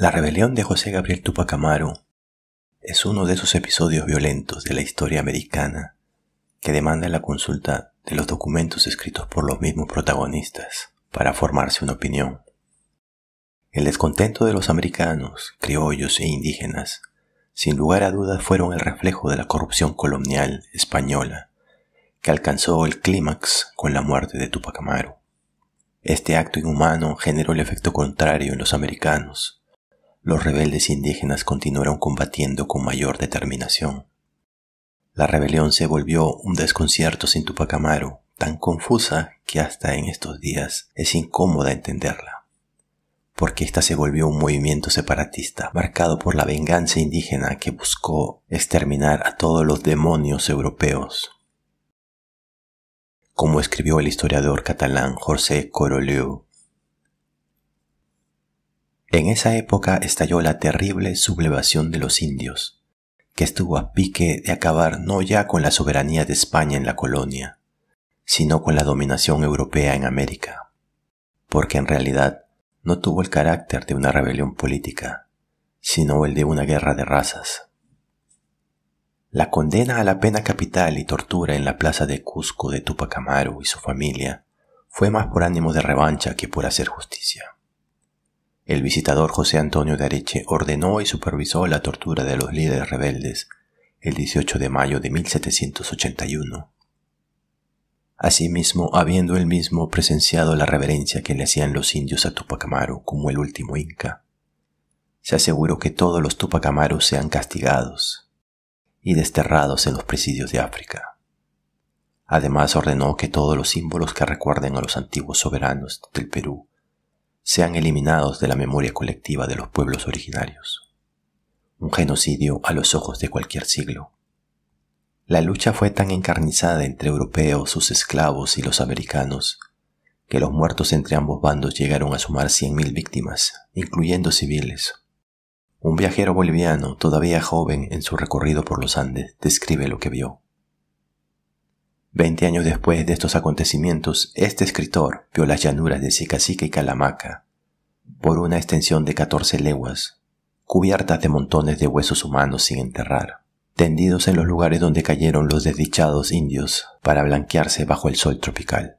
La rebelión de José Gabriel Tupac Amaru es uno de esos episodios violentos de la historia americana que demanda la consulta de los documentos escritos por los mismos protagonistas para formarse una opinión. El descontento de los americanos, criollos e indígenas, sin lugar a dudas fueron el reflejo de la corrupción colonial española, que alcanzó el clímax con la muerte de Tupac Amaru. Este acto inhumano generó el efecto contrario en los americanos, los rebeldes indígenas continuaron combatiendo con mayor determinación. La rebelión se volvió un desconcierto sin Tupac Amaru, tan confusa que hasta en estos días es incómoda entenderla, porque ésta se volvió un movimiento separatista, marcado por la venganza indígena que buscó exterminar a todos los demonios europeos. Como escribió el historiador catalán José Coroleu, en esa época estalló la terrible sublevación de los indios, que estuvo a pique de acabar no ya con la soberanía de España en la colonia, sino con la dominación europea en América, porque en realidad no tuvo el carácter de una rebelión política, sino el de una guerra de razas. La condena a la pena capital y tortura en la plaza de Cusco de Tupac Amaru y su familia fue más por ánimo de revancha que por hacer justicia. El visitador José Antonio de Areche ordenó y supervisó la tortura de los líderes rebeldes el 18 de mayo de 1781. Asimismo, habiendo él mismo presenciado la reverencia que le hacían los indios a Tupac Amaru como el último inca, se aseguró que todos los Tupac sean castigados y desterrados en los presidios de África. Además ordenó que todos los símbolos que recuerden a los antiguos soberanos del Perú sean eliminados de la memoria colectiva de los pueblos originarios. Un genocidio a los ojos de cualquier siglo. La lucha fue tan encarnizada entre europeos, sus esclavos y los americanos, que los muertos entre ambos bandos llegaron a sumar 100.000 víctimas, incluyendo civiles. Un viajero boliviano, todavía joven en su recorrido por los Andes, describe lo que vio. Veinte años después de estos acontecimientos, este escritor vio las llanuras de Sicacica y Calamaca, por una extensión de catorce leguas, cubiertas de montones de huesos humanos sin enterrar, tendidos en los lugares donde cayeron los desdichados indios para blanquearse bajo el sol tropical.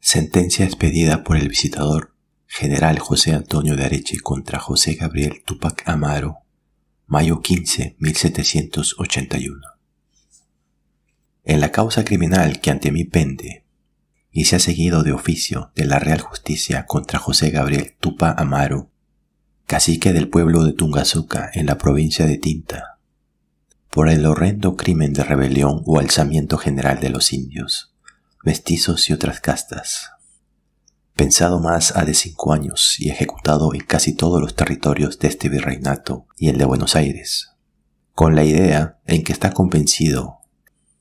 Sentencia expedida por el visitador general José Antonio de Areche contra José Gabriel Tupac Amaro mayo 15, 1781. En la causa criminal que ante mí pende y se ha seguido de oficio de la Real Justicia contra José Gabriel Tupa Amaru, cacique del pueblo de Tungazuca en la provincia de Tinta, por el horrendo crimen de rebelión o alzamiento general de los indios, mestizos y otras castas, pensado más a de cinco años y ejecutado en casi todos los territorios de este virreinato y el de Buenos Aires, con la idea en que está convencido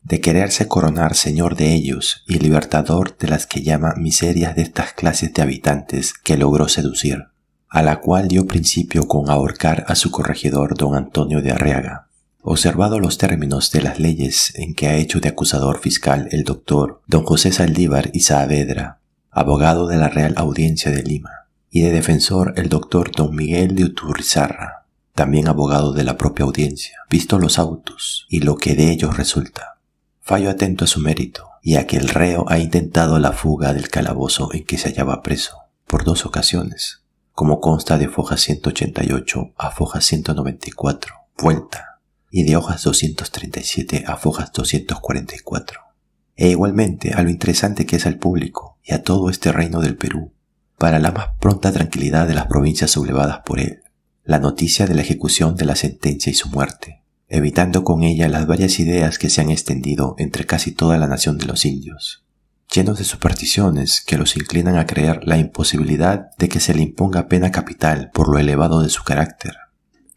de quererse coronar señor de ellos y libertador de las que llama miserias de estas clases de habitantes que logró seducir, a la cual dio principio con ahorcar a su corregidor don Antonio de Arriaga. Observado los términos de las leyes en que ha hecho de acusador fiscal el doctor don José Saldívar y Saavedra, abogado de la Real Audiencia de Lima, y de defensor el doctor don Miguel de Uturizarra, también abogado de la propia audiencia, visto los autos y lo que de ellos resulta. Fallo atento a su mérito y a que el reo ha intentado la fuga del calabozo en que se hallaba preso por dos ocasiones, como consta de foja 188 a foja 194, vuelta, y de hojas 237 a fojas 244 e igualmente a lo interesante que es al público y a todo este reino del Perú, para la más pronta tranquilidad de las provincias sublevadas por él, la noticia de la ejecución de la sentencia y su muerte, evitando con ella las varias ideas que se han extendido entre casi toda la nación de los indios, llenos de supersticiones que los inclinan a creer la imposibilidad de que se le imponga pena capital por lo elevado de su carácter,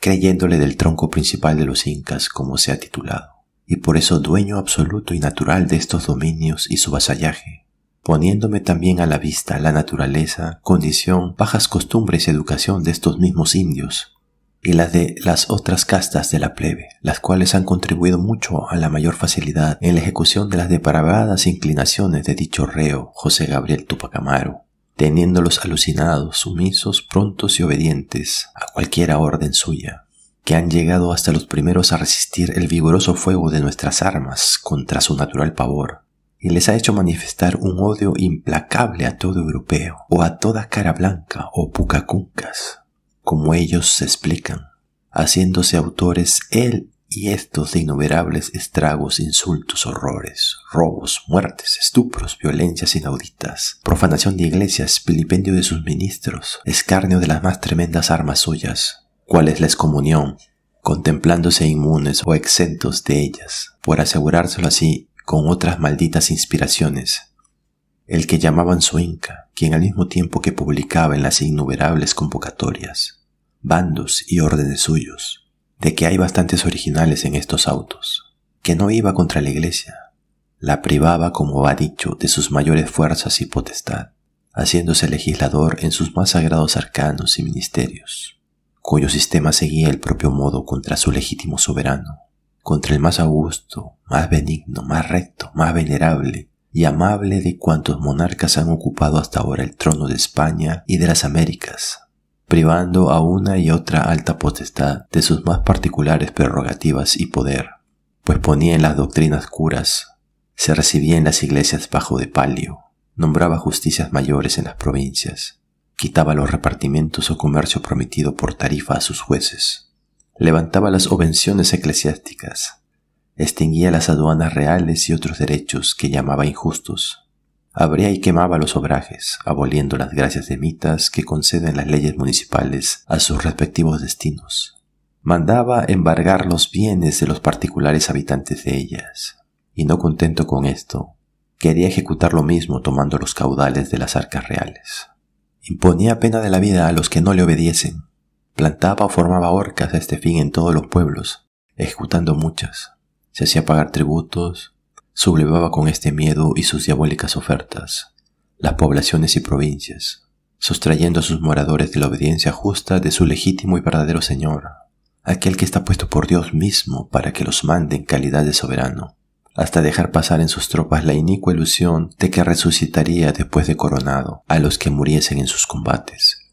creyéndole del tronco principal de los incas como se ha titulado y por eso dueño absoluto y natural de estos dominios y su vasallaje, poniéndome también a la vista la naturaleza, condición, bajas costumbres y educación de estos mismos indios, y las de las otras castas de la plebe, las cuales han contribuido mucho a la mayor facilidad en la ejecución de las depravadas inclinaciones de dicho reo José Gabriel Tupac teniéndolos alucinados, sumisos, prontos y obedientes a cualquiera orden suya que han llegado hasta los primeros a resistir el vigoroso fuego de nuestras armas contra su natural pavor, y les ha hecho manifestar un odio implacable a todo europeo, o a toda cara blanca o pucacuncas, como ellos se explican, haciéndose autores él y estos de innumerables estragos, insultos, horrores, robos, muertes, estupros, violencias inauditas, profanación de iglesias, filipendio de sus ministros, escarnio de las más tremendas armas suyas, cuál es la excomunión, contemplándose inmunes o exentos de ellas, por asegurárselo así con otras malditas inspiraciones. El que llamaban su Inca, quien al mismo tiempo que publicaba en las innumerables convocatorias, bandos y órdenes suyos, de que hay bastantes originales en estos autos, que no iba contra la iglesia, la privaba, como ha dicho, de sus mayores fuerzas y potestad, haciéndose legislador en sus más sagrados arcanos y ministerios cuyo sistema seguía el propio modo contra su legítimo soberano, contra el más augusto, más benigno, más recto, más venerable y amable de cuantos monarcas han ocupado hasta ahora el trono de España y de las Américas, privando a una y otra alta potestad de sus más particulares prerrogativas y poder, pues ponía en las doctrinas curas, se recibía en las iglesias bajo de palio, nombraba justicias mayores en las provincias, quitaba los repartimientos o comercio prometido por tarifa a sus jueces, levantaba las obenciones eclesiásticas, extinguía las aduanas reales y otros derechos que llamaba injustos, abría y quemaba los obrajes, aboliendo las gracias de mitas que conceden las leyes municipales a sus respectivos destinos, mandaba embargar los bienes de los particulares habitantes de ellas, y no contento con esto, quería ejecutar lo mismo tomando los caudales de las arcas reales. Imponía pena de la vida a los que no le obediesen. Plantaba o formaba horcas a este fin en todos los pueblos, ejecutando muchas. Se hacía pagar tributos, sublevaba con este miedo y sus diabólicas ofertas las poblaciones y provincias, sustrayendo a sus moradores de la obediencia justa de su legítimo y verdadero Señor, aquel que está puesto por Dios mismo para que los mande en calidad de soberano hasta dejar pasar en sus tropas la inicua ilusión de que resucitaría después de coronado a los que muriesen en sus combates,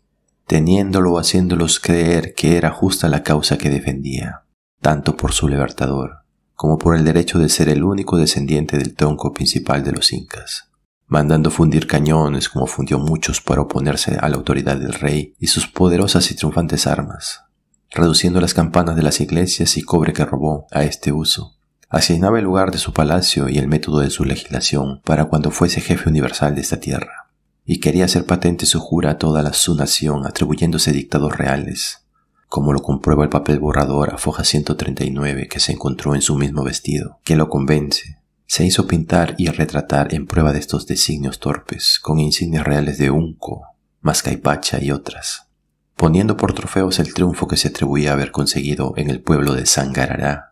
teniéndolo o haciéndolos creer que era justa la causa que defendía, tanto por su libertador, como por el derecho de ser el único descendiente del tronco principal de los incas, mandando fundir cañones como fundió muchos para oponerse a la autoridad del rey y sus poderosas y triunfantes armas, reduciendo las campanas de las iglesias y cobre que robó a este uso, asignaba el lugar de su palacio y el método de su legislación para cuando fuese jefe universal de esta tierra, y quería hacer patente su jura a toda la, su nación atribuyéndose dictados reales, como lo comprueba el papel borrador a foja 139 que se encontró en su mismo vestido, que lo convence. Se hizo pintar y retratar en prueba de estos designios torpes, con insignias reales de Unco, Mascaipacha y otras, poniendo por trofeos el triunfo que se atribuía a haber conseguido en el pueblo de Sangarará,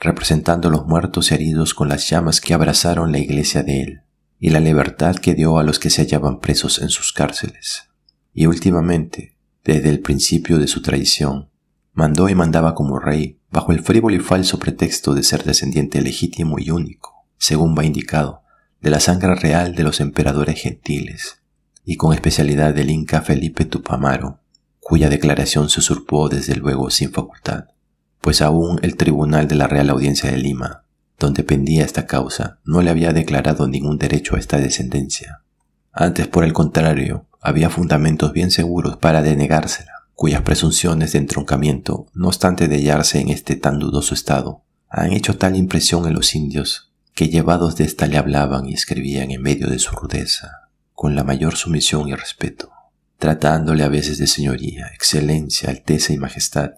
representando los muertos y heridos con las llamas que abrazaron la iglesia de él, y la libertad que dio a los que se hallaban presos en sus cárceles. Y últimamente, desde el principio de su traición, mandó y mandaba como rey, bajo el frívolo y falso pretexto de ser descendiente legítimo y único, según va indicado, de la sangre real de los emperadores gentiles, y con especialidad del inca Felipe Tupamaro, cuya declaración se usurpó desde luego sin facultad pues aún el Tribunal de la Real Audiencia de Lima, donde pendía esta causa, no le había declarado ningún derecho a esta descendencia. Antes, por el contrario, había fundamentos bien seguros para denegársela, cuyas presunciones de entroncamiento, no obstante de hallarse en este tan dudoso estado, han hecho tal impresión en los indios que llevados de ésta le hablaban y escribían en medio de su rudeza, con la mayor sumisión y respeto, tratándole a veces de señoría, excelencia, alteza y majestad,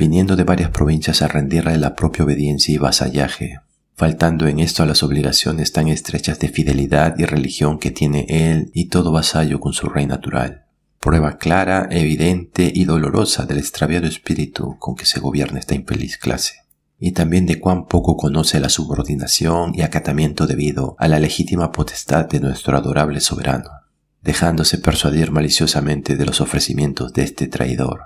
viniendo de varias provincias a rendirle la propia obediencia y vasallaje, faltando en esto a las obligaciones tan estrechas de fidelidad y religión que tiene él y todo vasallo con su rey natural. Prueba clara, evidente y dolorosa del extraviado espíritu con que se gobierna esta infeliz clase y también de cuán poco conoce la subordinación y acatamiento debido a la legítima potestad de nuestro adorable soberano, dejándose persuadir maliciosamente de los ofrecimientos de este traidor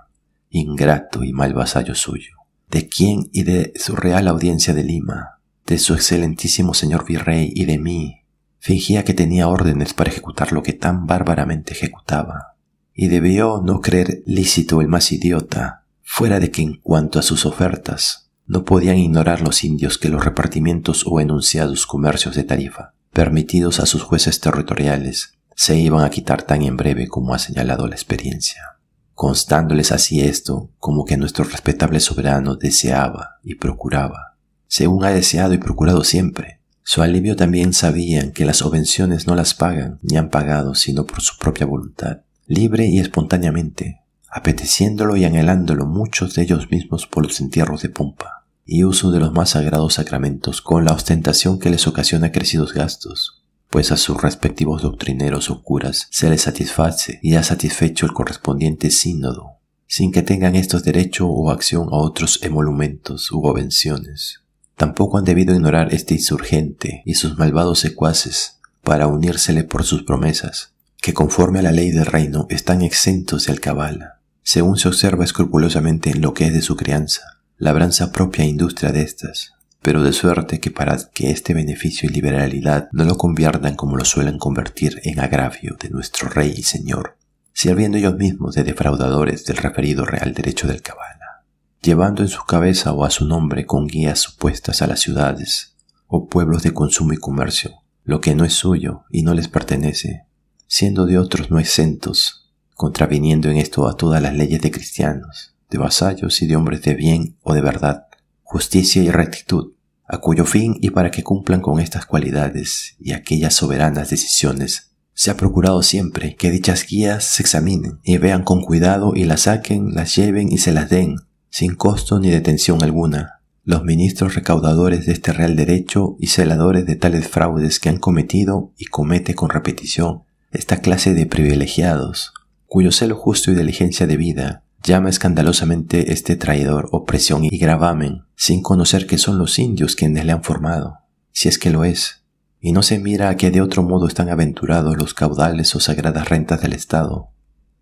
ingrato y mal vasallo suyo, de quien y de su real audiencia de Lima, de su excelentísimo señor virrey y de mí, fingía que tenía órdenes para ejecutar lo que tan bárbaramente ejecutaba, y debió no creer lícito el más idiota, fuera de que en cuanto a sus ofertas, no podían ignorar los indios que los repartimientos o enunciados comercios de tarifa, permitidos a sus jueces territoriales, se iban a quitar tan en breve como ha señalado la experiencia constándoles así esto como que nuestro respetable soberano deseaba y procuraba, según ha deseado y procurado siempre. Su alivio también sabían que las subvenciones no las pagan ni han pagado sino por su propia voluntad, libre y espontáneamente, apeteciéndolo y anhelándolo muchos de ellos mismos por los entierros de pompa y uso de los más sagrados sacramentos con la ostentación que les ocasiona crecidos gastos, pues a sus respectivos doctrineros o curas se les satisface y ha satisfecho el correspondiente sínodo, sin que tengan estos derecho o acción a otros emolumentos u obenciones. Tampoco han debido ignorar este insurgente y sus malvados secuaces para unírsele por sus promesas, que conforme a la ley del reino están exentos del cabal, según se observa escrupulosamente en lo que es de su crianza, labranza propia e industria de estas, pero de suerte que para que este beneficio y liberalidad no lo conviertan como lo suelen convertir en agravio de nuestro rey y señor, sirviendo ellos mismos de defraudadores del referido real derecho del Cabala, llevando en su cabeza o a su nombre con guías supuestas a las ciudades o pueblos de consumo y comercio, lo que no es suyo y no les pertenece, siendo de otros no exentos, contraviniendo en esto a todas las leyes de cristianos, de vasallos y de hombres de bien o de verdad, justicia y rectitud, a cuyo fin y para que cumplan con estas cualidades y aquellas soberanas decisiones se ha procurado siempre que dichas guías se examinen y vean con cuidado y las saquen, las lleven y se las den, sin costo ni detención alguna, los ministros recaudadores de este real derecho y celadores de tales fraudes que han cometido y comete con repetición esta clase de privilegiados, cuyo celo justo y diligencia de vida, llama escandalosamente este traidor opresión y gravamen, sin conocer que son los indios quienes le han formado, si es que lo es, y no se mira a que de otro modo están aventurados los caudales o sagradas rentas del Estado,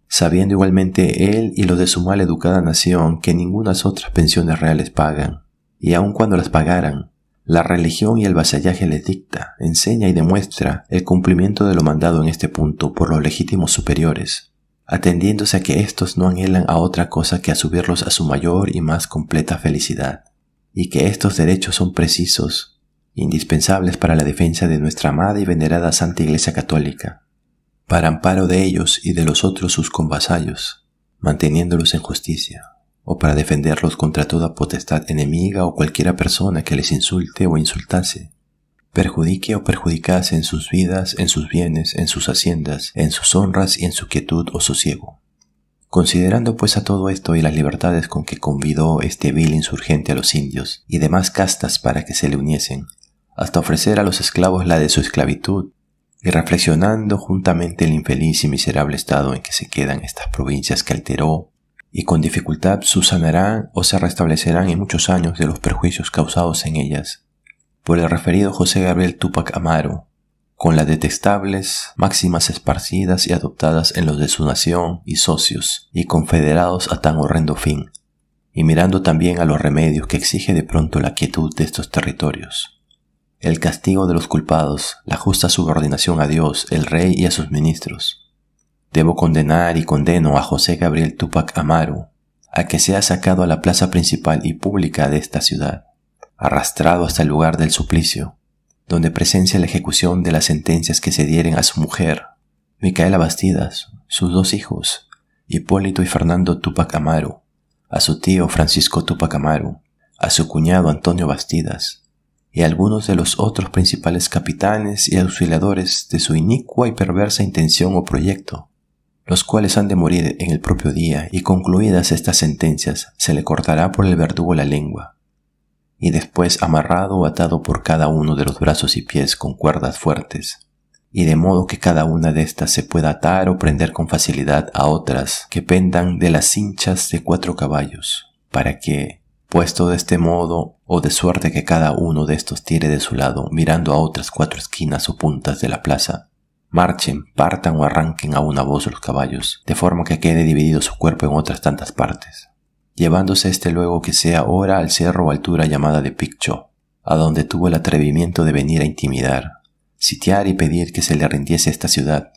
sabiendo igualmente él y lo de su mal educada nación que ningunas otras pensiones reales pagan, y aun cuando las pagaran, la religión y el vasallaje les dicta, enseña y demuestra el cumplimiento de lo mandado en este punto por los legítimos superiores, atendiéndose a que éstos no anhelan a otra cosa que a subirlos a su mayor y más completa felicidad, y que estos derechos son precisos, indispensables para la defensa de nuestra amada y venerada Santa Iglesia Católica, para amparo de ellos y de los otros sus convasallos, manteniéndolos en justicia, o para defenderlos contra toda potestad enemiga o cualquiera persona que les insulte o insultase, perjudique o perjudicase en sus vidas, en sus bienes, en sus haciendas, en sus honras y en su quietud o oh sosiego. Considerando pues a todo esto y las libertades con que convidó este vil insurgente a los indios y demás castas para que se le uniesen, hasta ofrecer a los esclavos la de su esclavitud, y reflexionando juntamente el infeliz y miserable estado en que se quedan estas provincias que alteró, y con dificultad subsanarán o se restablecerán en muchos años de los perjuicios causados en ellas, por el referido José Gabriel Tupac Amaru, con las detestables máximas esparcidas y adoptadas en los de su nación y socios y confederados a tan horrendo fin, y mirando también a los remedios que exige de pronto la quietud de estos territorios. El castigo de los culpados, la justa subordinación a Dios, el rey y a sus ministros. Debo condenar y condeno a José Gabriel Tupac Amaru a que sea sacado a la plaza principal y pública de esta ciudad, arrastrado hasta el lugar del suplicio, donde presencia la ejecución de las sentencias que se dieren a su mujer, Micaela Bastidas, sus dos hijos, Hipólito y Fernando Tupac Amaru, a su tío Francisco Tupac Amaru, a su cuñado Antonio Bastidas, y algunos de los otros principales capitanes y auxiliadores de su inicua y perversa intención o proyecto, los cuales han de morir en el propio día, y concluidas estas sentencias, se le cortará por el verdugo la lengua, y después amarrado o atado por cada uno de los brazos y pies con cuerdas fuertes, y de modo que cada una de estas se pueda atar o prender con facilidad a otras que pendan de las cinchas de cuatro caballos, para que, puesto de este modo o de suerte que cada uno de estos tire de su lado mirando a otras cuatro esquinas o puntas de la plaza, marchen, partan o arranquen a una voz los caballos, de forma que quede dividido su cuerpo en otras tantas partes llevándose este luego que sea hora al cerro o altura llamada de Piccho, a donde tuvo el atrevimiento de venir a intimidar, sitiar y pedir que se le rindiese esta ciudad,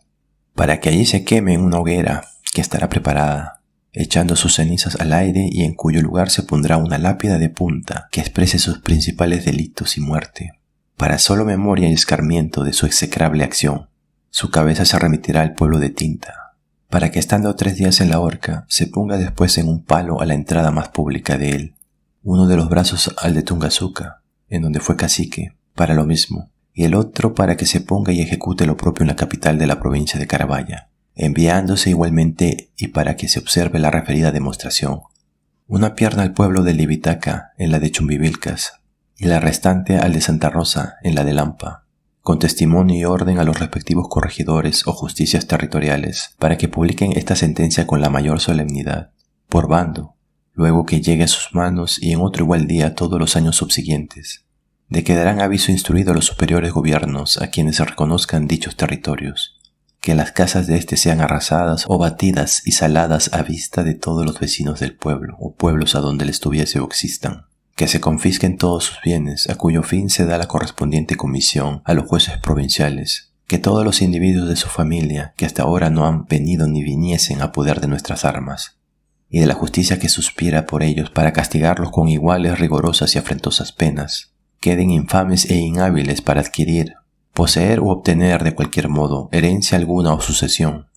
para que allí se queme en una hoguera que estará preparada, echando sus cenizas al aire y en cuyo lugar se pondrá una lápida de punta que exprese sus principales delitos y muerte, para solo memoria y escarmiento de su execrable acción. Su cabeza se remitirá al pueblo de Tinta, para que estando tres días en la horca se ponga después en un palo a la entrada más pública de él, uno de los brazos al de Tungazuca, en donde fue cacique, para lo mismo, y el otro para que se ponga y ejecute lo propio en la capital de la provincia de Carabaya, enviándose igualmente y para que se observe la referida demostración. Una pierna al pueblo de Libitaca, en la de Chumbivilcas, y la restante al de Santa Rosa, en la de Lampa, con testimonio y orden a los respectivos corregidores o justicias territoriales para que publiquen esta sentencia con la mayor solemnidad, por bando, luego que llegue a sus manos y en otro igual día todos los años subsiguientes, de que darán aviso instruido a los superiores gobiernos a quienes se reconozcan dichos territorios, que las casas de éste sean arrasadas o batidas y saladas a vista de todos los vecinos del pueblo o pueblos a donde les tuviese o existan que se confisquen todos sus bienes, a cuyo fin se da la correspondiente comisión a los jueces provinciales, que todos los individuos de su familia, que hasta ahora no han venido ni viniesen a poder de nuestras armas, y de la justicia que suspira por ellos para castigarlos con iguales rigorosas y afrentosas penas, queden infames e inhábiles para adquirir, poseer u obtener de cualquier modo herencia alguna o sucesión,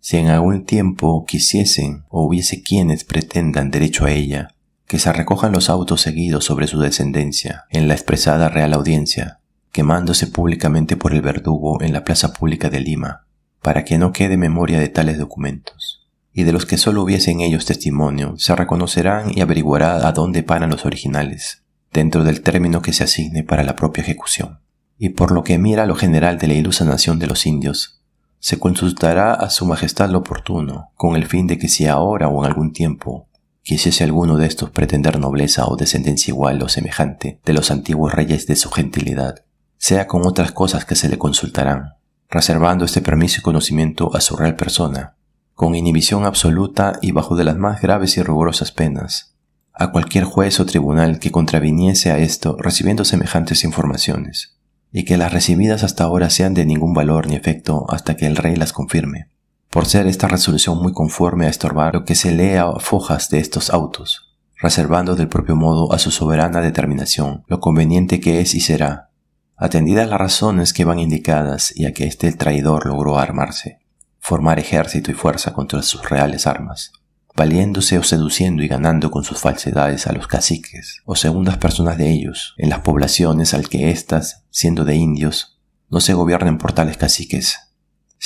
si en algún tiempo quisiesen o hubiese quienes pretendan derecho a ella, que se recojan los autos seguidos sobre su descendencia en la expresada Real Audiencia, quemándose públicamente por el verdugo en la plaza pública de Lima, para que no quede memoria de tales documentos. Y de los que solo hubiesen ellos testimonio, se reconocerán y averiguará a dónde paran los originales, dentro del término que se asigne para la propia ejecución. Y por lo que mira lo general de la ilusa nación de los indios, se consultará a su majestad lo oportuno, con el fin de que si ahora o en algún tiempo Quisiese alguno de estos pretender nobleza o descendencia igual o semejante de los antiguos reyes de su gentilidad, sea con otras cosas que se le consultarán, reservando este permiso y conocimiento a su real persona, con inhibición absoluta y bajo de las más graves y rigurosas penas, a cualquier juez o tribunal que contraviniese a esto recibiendo semejantes informaciones, y que las recibidas hasta ahora sean de ningún valor ni efecto hasta que el rey las confirme por ser esta resolución muy conforme a estorbar lo que se lea a fojas de estos autos, reservando del propio modo a su soberana determinación lo conveniente que es y será, atendidas las razones que van indicadas y a que este traidor logró armarse, formar ejército y fuerza contra sus reales armas, valiéndose o seduciendo y ganando con sus falsedades a los caciques o segundas personas de ellos, en las poblaciones al que éstas, siendo de indios, no se gobiernen por tales caciques,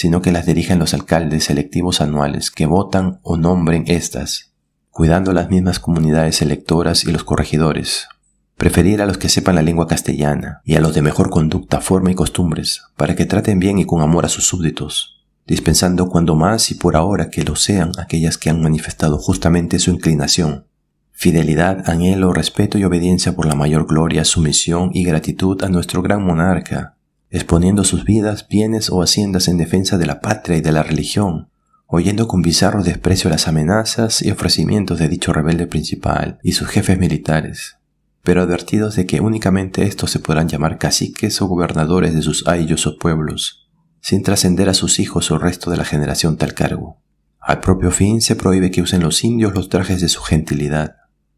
sino que las dirigen los alcaldes electivos anuales que votan o nombren estas, cuidando las mismas comunidades electoras y los corregidores. Preferir a los que sepan la lengua castellana y a los de mejor conducta, forma y costumbres, para que traten bien y con amor a sus súbditos, dispensando cuando más y por ahora que lo sean aquellas que han manifestado justamente su inclinación. Fidelidad, anhelo, respeto y obediencia por la mayor gloria, sumisión y gratitud a nuestro gran monarca, exponiendo sus vidas, bienes o haciendas en defensa de la patria y de la religión, oyendo con bizarro desprecio las amenazas y ofrecimientos de dicho rebelde principal y sus jefes militares, pero advertidos de que únicamente estos se podrán llamar caciques o gobernadores de sus aillos o pueblos, sin trascender a sus hijos o resto de la generación tal cargo. Al propio fin se prohíbe que usen los indios los trajes de su gentilidad,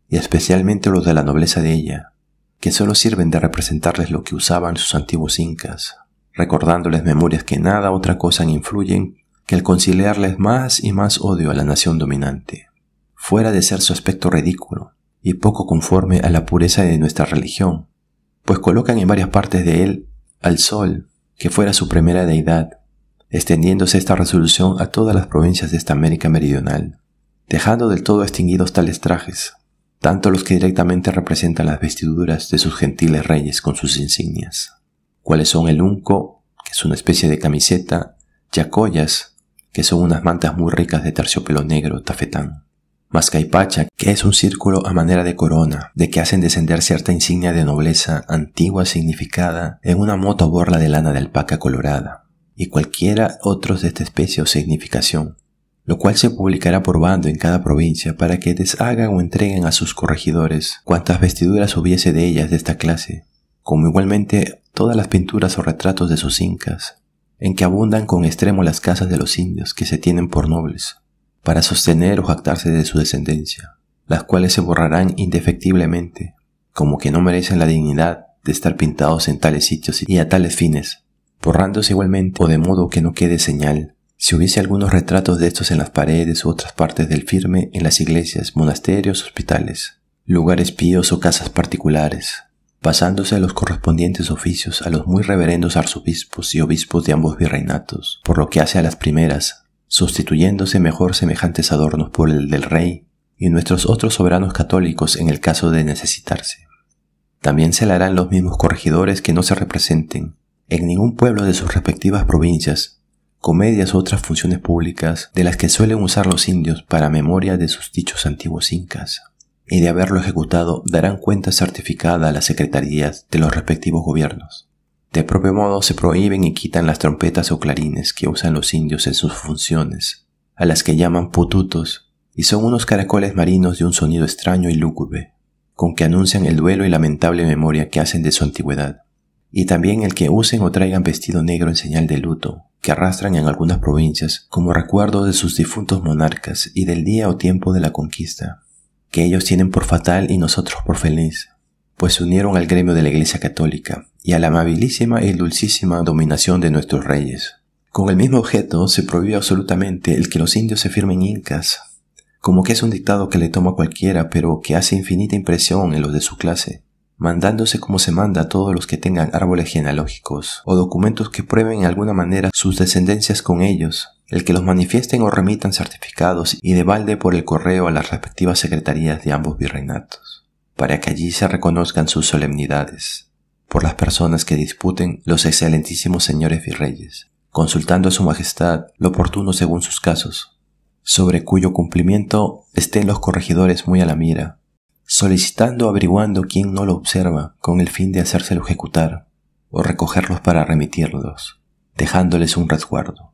y especialmente los de la nobleza de ella, que solo sirven de representarles lo que usaban sus antiguos incas, recordándoles memorias que nada otra cosa influyen que el conciliarles más y más odio a la nación dominante, fuera de ser su aspecto ridículo y poco conforme a la pureza de nuestra religión, pues colocan en varias partes de él al sol, que fuera su primera deidad, extendiéndose esta resolución a todas las provincias de esta América Meridional, dejando del todo extinguidos tales trajes, tanto los que directamente representan las vestiduras de sus gentiles reyes con sus insignias, cuales son el unco, que es una especie de camiseta, yacoyas, que son unas mantas muy ricas de terciopelo negro tafetán, mascaipacha, que es un círculo a manera de corona, de que hacen descender cierta insignia de nobleza antigua significada en una moto borla de lana de alpaca colorada, y cualquiera otros de esta especie o significación, lo cual se publicará por bando en cada provincia para que deshagan o entreguen a sus corregidores cuantas vestiduras hubiese de ellas de esta clase, como igualmente todas las pinturas o retratos de sus incas, en que abundan con extremo las casas de los indios que se tienen por nobles, para sostener o jactarse de su descendencia, las cuales se borrarán indefectiblemente, como que no merecen la dignidad de estar pintados en tales sitios y a tales fines, borrándose igualmente o de modo que no quede señal si hubiese algunos retratos de estos en las paredes u otras partes del firme, en las iglesias, monasterios, hospitales, lugares píos o casas particulares, pasándose a los correspondientes oficios a los muy reverendos arzobispos y obispos de ambos virreinatos, por lo que hace a las primeras, sustituyéndose mejor semejantes adornos por el del rey y nuestros otros soberanos católicos en el caso de necesitarse. También se le harán los mismos corregidores que no se representen en ningún pueblo de sus respectivas provincias comedias u otras funciones públicas de las que suelen usar los indios para memoria de sus dichos antiguos incas, y de haberlo ejecutado darán cuenta certificada a las secretarías de los respectivos gobiernos. De propio modo se prohíben y quitan las trompetas o clarines que usan los indios en sus funciones, a las que llaman pututos, y son unos caracoles marinos de un sonido extraño y lúgubre, con que anuncian el duelo y lamentable memoria que hacen de su antigüedad, y también el que usen o traigan vestido negro en señal de luto, que arrastran en algunas provincias como recuerdo de sus difuntos monarcas y del día o tiempo de la conquista, que ellos tienen por fatal y nosotros por feliz, pues se unieron al gremio de la Iglesia Católica y a la amabilísima y dulcísima dominación de nuestros reyes. Con el mismo objeto se prohíbe absolutamente el que los indios se firmen incas, como que es un dictado que le toma cualquiera, pero que hace infinita impresión en los de su clase, mandándose como se manda a todos los que tengan árboles genealógicos o documentos que prueben en alguna manera sus descendencias con ellos, el que los manifiesten o remitan certificados y de balde por el correo a las respectivas secretarías de ambos virreinatos, para que allí se reconozcan sus solemnidades, por las personas que disputen los excelentísimos señores virreyes, consultando a su majestad lo oportuno según sus casos, sobre cuyo cumplimiento estén los corregidores muy a la mira, solicitando averiguando quién no lo observa con el fin de hacérselo ejecutar o recogerlos para remitirlos, dejándoles un resguardo.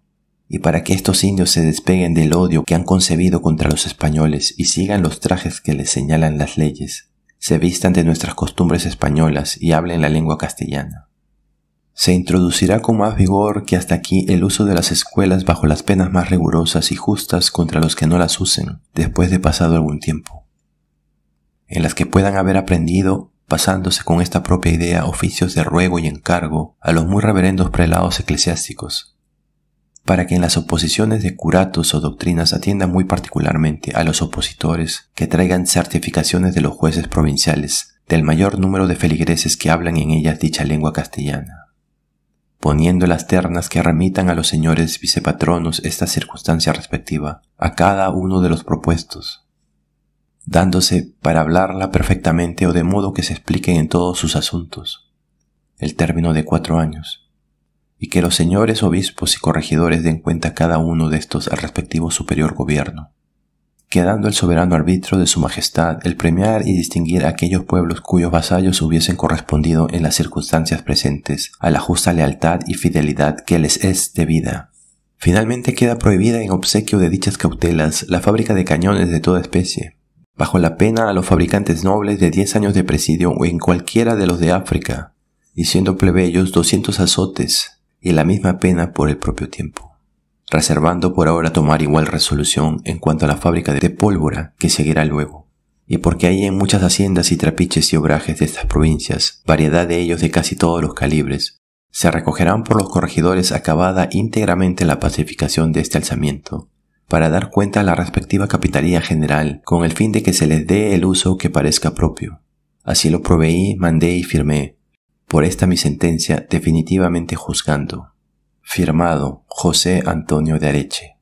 Y para que estos indios se despeguen del odio que han concebido contra los españoles y sigan los trajes que les señalan las leyes, se vistan de nuestras costumbres españolas y hablen la lengua castellana. Se introducirá con más vigor que hasta aquí el uso de las escuelas bajo las penas más rigurosas y justas contra los que no las usen después de pasado algún tiempo en las que puedan haber aprendido, pasándose con esta propia idea oficios de ruego y encargo a los muy reverendos prelados eclesiásticos, para que en las oposiciones de curatos o doctrinas atienda muy particularmente a los opositores que traigan certificaciones de los jueces provinciales del mayor número de feligreses que hablan en ellas dicha lengua castellana, poniendo las ternas que remitan a los señores vicepatronos esta circunstancia respectiva a cada uno de los propuestos, dándose para hablarla perfectamente o de modo que se expliquen en todos sus asuntos, el término de cuatro años, y que los señores obispos y corregidores den cuenta cada uno de estos al respectivo superior gobierno, quedando el soberano arbitro de su majestad el premiar y distinguir a aquellos pueblos cuyos vasallos hubiesen correspondido en las circunstancias presentes a la justa lealtad y fidelidad que les es debida. Finalmente queda prohibida en obsequio de dichas cautelas la fábrica de cañones de toda especie, bajo la pena a los fabricantes nobles de 10 años de presidio o en cualquiera de los de África, y siendo plebeyos 200 azotes y la misma pena por el propio tiempo, reservando por ahora tomar igual resolución en cuanto a la fábrica de pólvora que seguirá luego, y porque hay en muchas haciendas y trapiches y obrajes de estas provincias, variedad de ellos de casi todos los calibres, se recogerán por los corregidores acabada íntegramente la pacificación de este alzamiento, para dar cuenta a la respectiva capitalía general con el fin de que se les dé el uso que parezca propio. Así lo proveí, mandé y firmé. Por esta mi sentencia definitivamente juzgando. Firmado José Antonio de Areche.